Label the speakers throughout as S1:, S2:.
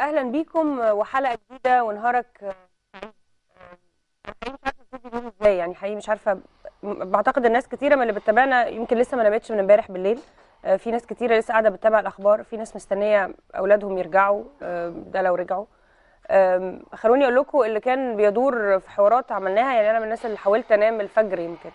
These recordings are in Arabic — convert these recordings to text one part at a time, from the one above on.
S1: اهلا بيكم وحلقه جديده ونهارك آه، ازاي يعني حقيقي مش عارفه بعتقد الناس كتيره من اللي بتتابعنا يمكن لسه ما نامتش من امبارح بالليل آه، في ناس كتيره لسه قاعده بتتابع الاخبار في ناس مستنيه اولادهم يرجعوا آه، ده لو رجعوا خلوني اقول لكم اللي كان بيدور في حوارات عملناها يعني انا من الناس اللي حاولت انام الفجر يمكن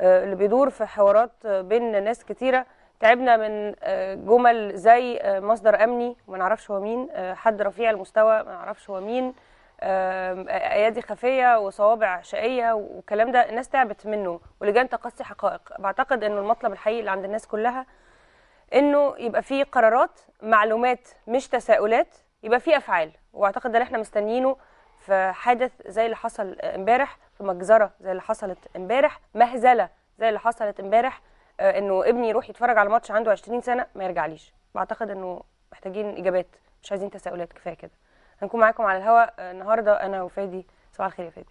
S1: اللي بيدور في حوارات بين ناس كتيره تعبنا من آه، جمل زي آه، مصدر امني ما نعرفش هو مين آه، حد رفيع المستوى ما نعرفش هو مين ايادي خفيه وصوابع شقيه والكلام ده الناس تعبت منه ولجان تقصي حقائق بعتقد انه المطلب الحقيقي اللي عند الناس كلها انه يبقى في قرارات معلومات مش تساؤلات يبقى في افعال واعتقد ده اللي احنا مستنيينه في حادث زي اللي حصل امبارح في مجزره زي اللي حصلت امبارح مهزله زي اللي حصلت امبارح آه، انه ابني يروح يتفرج على ماتش عنده 20 سنه ما يرجعليش بعتقد انه محتاجين اجابات مش عايزين تساؤلات كفايه كده هنكون معاكم على الهواء آه، النهارده انا وفادي صباح الخير يا فادي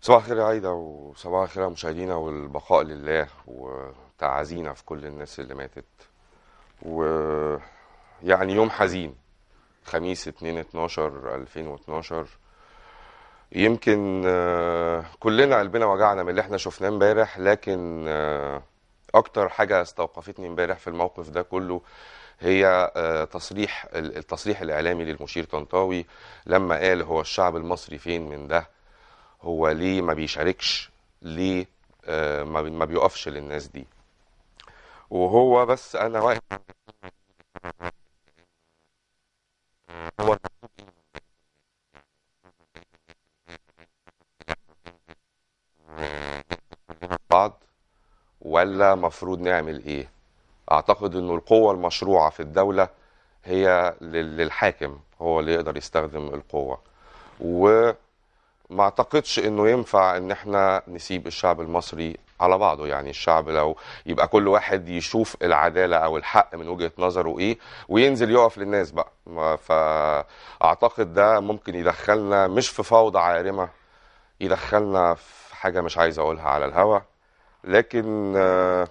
S2: صباح الخير يا عايده وصباح الخير يا مشاهدينا والبقاء لله وتعازينا في كل الناس اللي ماتت ويعني يوم حزين خميس 2 12 2012 يمكن آه، كلنا قلبنا وجعنا من اللي احنا شفناه امبارح لكن اكتر حاجه استوقفتني امبارح في الموقف ده كله هي آه، تصريح التصريح الاعلامي للمشير طنطاوي لما قال هو الشعب المصري فين من ده هو ليه ما بيشاركش ليه آه، ما بيقفش للناس دي وهو بس انا واقف هو بعض ولا مفروض نعمل ايه اعتقد انه القوه المشروعه في الدوله هي للحاكم هو اللي يقدر يستخدم القوه وما اعتقدش انه ينفع ان احنا نسيب الشعب المصري على بعضه يعني الشعب لو يبقى كل واحد يشوف العدالة أو الحق من وجهة نظره إيه وينزل يقف للناس بقى فأعتقد ده ممكن يدخلنا مش في فوضى عارمة يدخلنا في حاجة مش عايز أقولها على الهوا لكن آه،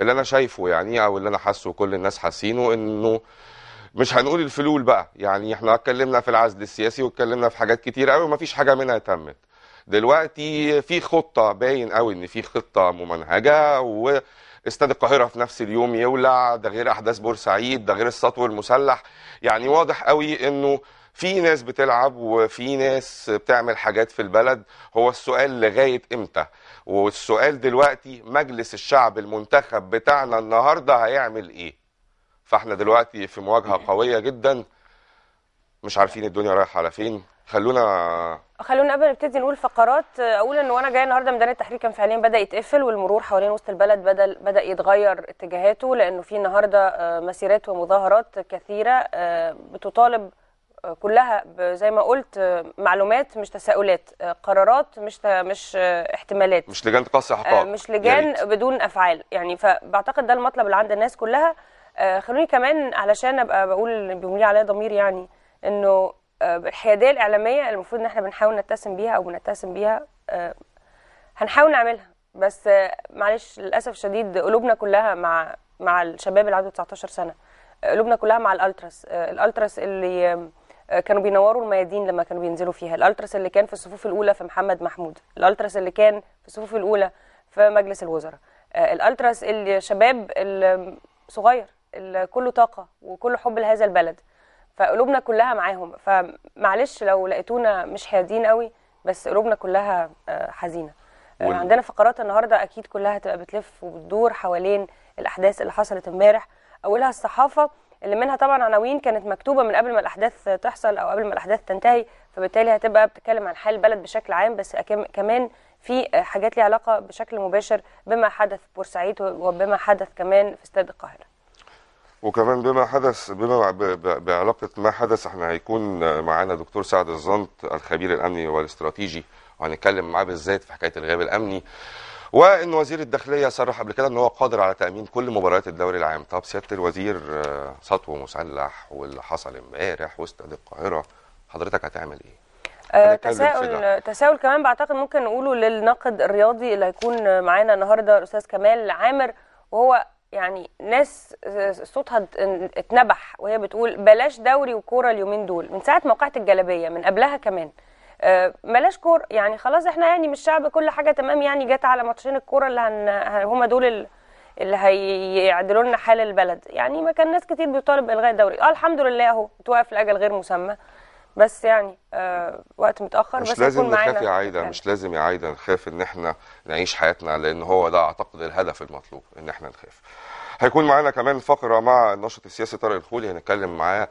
S2: اللي انا شايفه يعني إيه، او اللي انا حاسه وكل الناس حاسينه انه مش هنقول الفلول بقى يعني احنا اتكلمنا في العزل السياسي واتكلمنا في حاجات كتير قوي ومفيش حاجه منها تمت دلوقتي في خطه باين قوي ان في خطه ممنهجه واستاد القاهرة في نفس اليوم يولع ده غير أحداث بورسعيد ده غير السطو المسلح يعني واضح قوي أنه في ناس بتلعب وفي ناس بتعمل حاجات في البلد هو السؤال لغايه امتى والسؤال دلوقتي مجلس الشعب المنتخب بتاعنا النهارده هيعمل ايه فاحنا دلوقتي في مواجهه قويه جدا مش عارفين الدنيا رايحه على فين خلونا
S1: خلونا قبل نبتدي نقول فقرات اقول ان وانا جايه النهارده ميدان التحرير كان فعليا بدا يتقفل والمرور حوالين وسط البلد بدا بدا يتغير اتجاهاته لانه في النهارده آه، مسيرات ومظاهرات كثيره آه، بتطالب كلها زي ما قلت معلومات مش تساؤلات آه، قرارات مش مش آه، احتمالات
S2: مش لجان قص احقاق آه، مش
S1: لجان بدون افعال يعني فبعتقد ده المطلب اللي عند الناس كلها خلوني كمان علشان ابقى بقول بيملي عليا ضمير يعني انه الحياديه الاعلاميه المفروض ان احنا بنحاول نتسم بيها او بنتسم بيها هنحاول نعملها بس معلش للاسف الشديد قلوبنا كلها مع مع الشباب اللي عنده 19 سنه قلوبنا كلها مع الالتراس الالتراس اللي كانوا بينوروا الميادين لما كانوا بينزلوا فيها الالترس اللي كان في الصفوف الاولى في محمد محمود الالترس اللي كان في الصفوف الاولى في مجلس الوزراء آه، الالترس شباب الصغير اللي كله طاقه وكله حب لهذا البلد فقلوبنا كلها معاهم فمعلش لو لقيتونا مش حيادين قوي بس قلوبنا كلها آه، حزينه آه، وال... عندنا فقرات النهارده اكيد كلها هتبقى بتلف وبتدور حوالين الاحداث اللي حصلت امبارح اولها الصحافه اللي منها طبعا عناوين كانت مكتوبه من قبل ما الاحداث تحصل او قبل ما الاحداث تنتهي فبالتالي هتبقى بتتكلم عن حال البلد بشكل عام بس كمان في حاجات ليها علاقه بشكل مباشر بما حدث في بورسعيد وبما حدث كمان في استاد القاهره
S2: وكمان بما حدث بما بعلاقه ما حدث احنا هيكون معانا دكتور سعد الزنط الخبير الامني والاستراتيجي وهنتكلم معاه بالذات في حكايه الغياب الامني وان وزير الداخليه صرح قبل كده ان هو قادر على تامين كل مباريات الدوري العام طب سياده الوزير آه، سطو مسلح واللي حصل امبارح واستاد القاهره حضرتك هتعمل ايه آه، تساؤل
S1: تساؤل كمان بعتقد ممكن نقوله للناقد الرياضي اللي هيكون معانا النهارده الاستاذ كمال عامر وهو يعني ناس آه، صوتها اتنبح وهي بتقول بلاش دوري وكوره اليومين دول من ساعه موقعه الجلبيه من قبلها كمان آه، بلاش كور يعني خلاص احنا يعني مش شعب كل حاجه تمام يعني جت على ماتشين الكوره اللي هن... هما دول اللي هيعدلوا لنا حال البلد يعني ما كان ناس كتير بيطالب بالغاء الدوري اه الحمد لله اهو توقف لاجل غير مسمى بس يعني آه وقت متاخر مش بس لازم نخاف يا عايده مش
S2: لازم يا عايده نخاف ان احنا نعيش حياتنا لان هو ده اعتقد الهدف المطلوب ان احنا نخاف هيكون معانا كمان فقره مع الناشط السياسي طارق الخولي هنتكلم معاه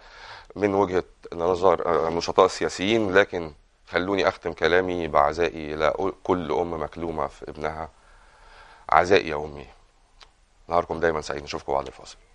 S2: من وجهه نظر آه، النشطاء السياسيين لكن خلوني أختم كلامي بعزائي لكل أم مكلومة في ابنها عزائي يا أمي نهاركم دايما سعيد نشوفكم بعد الفاصل